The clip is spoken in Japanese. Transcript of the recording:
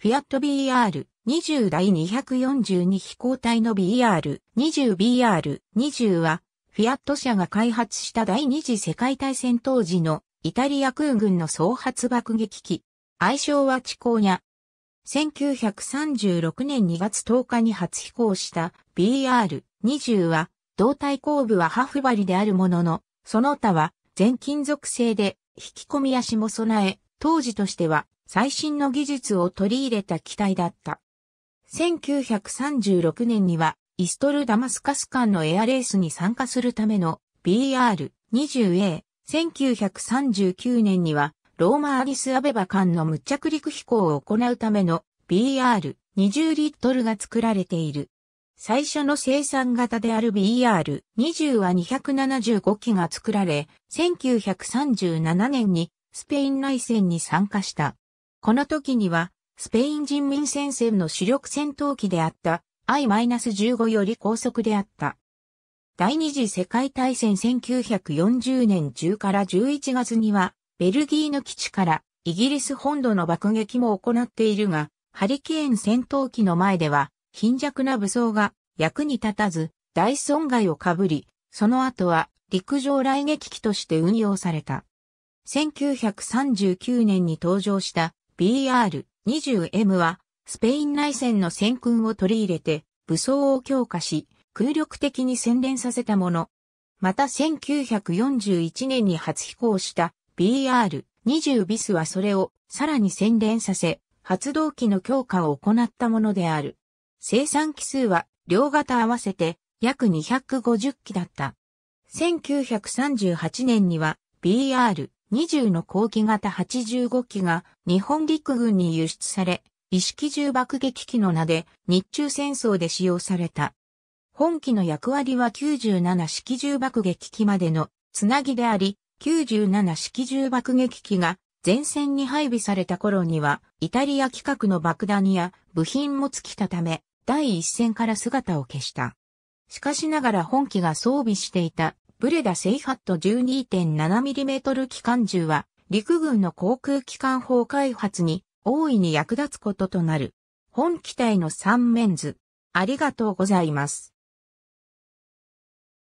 フィアット BR20 第242飛行隊の BR20BR20 は、フィアット社が開発した第二次世界大戦当時のイタリア空軍の総発爆撃機。愛称は地高や、1936年2月10日に初飛行した BR20 は、胴体後部はハフバリであるものの、その他は全金属製で、引き込み足も備え、当時としては最新の技術を取り入れた機体だった。1936年には、イストル・ダマスカス間のエアレースに参加するための BR-20A、1939年には、ローマ・アリス・アベバ間の無着陸飛行を行うための BR-20 リットルが作られている。最初の生産型である BR-20 は275機が作られ、1937年にスペイン内戦に参加した。この時には、スペイン人民戦線の主力戦闘機であった I-15 より高速であった。第二次世界大戦1940年10から11月には、ベルギーの基地からイギリス本土の爆撃も行っているが、ハリケーン戦闘機の前では、貧弱な武装が役に立たず、大損害をかぶり、その後は陸上雷撃機として運用された。1939年に登場した BR-20M は、スペイン内戦の戦訓を取り入れて、武装を強化し、空力的に洗練させたもの。また1941年に初飛行した BR-20 ビスはそれをさらに洗練させ、発動機の強化を行ったものである。生産機数は両型合わせて約250機だった。1938年には BR 20の後期型85機が日本陸軍に輸出され、意識重爆撃機の名で日中戦争で使用された。本機の役割は97式重爆撃機までのつなぎであり、97式重爆撃機が前線に配備された頃には、イタリア規格の爆弾や部品も尽きたため、第一線から姿を消した。しかしながら本機が装備していたブレダセイハット 12.7mm 機関銃は、陸軍の航空機関砲開発に大いに役立つこととなる。本機体の3面図。ありがとうございます。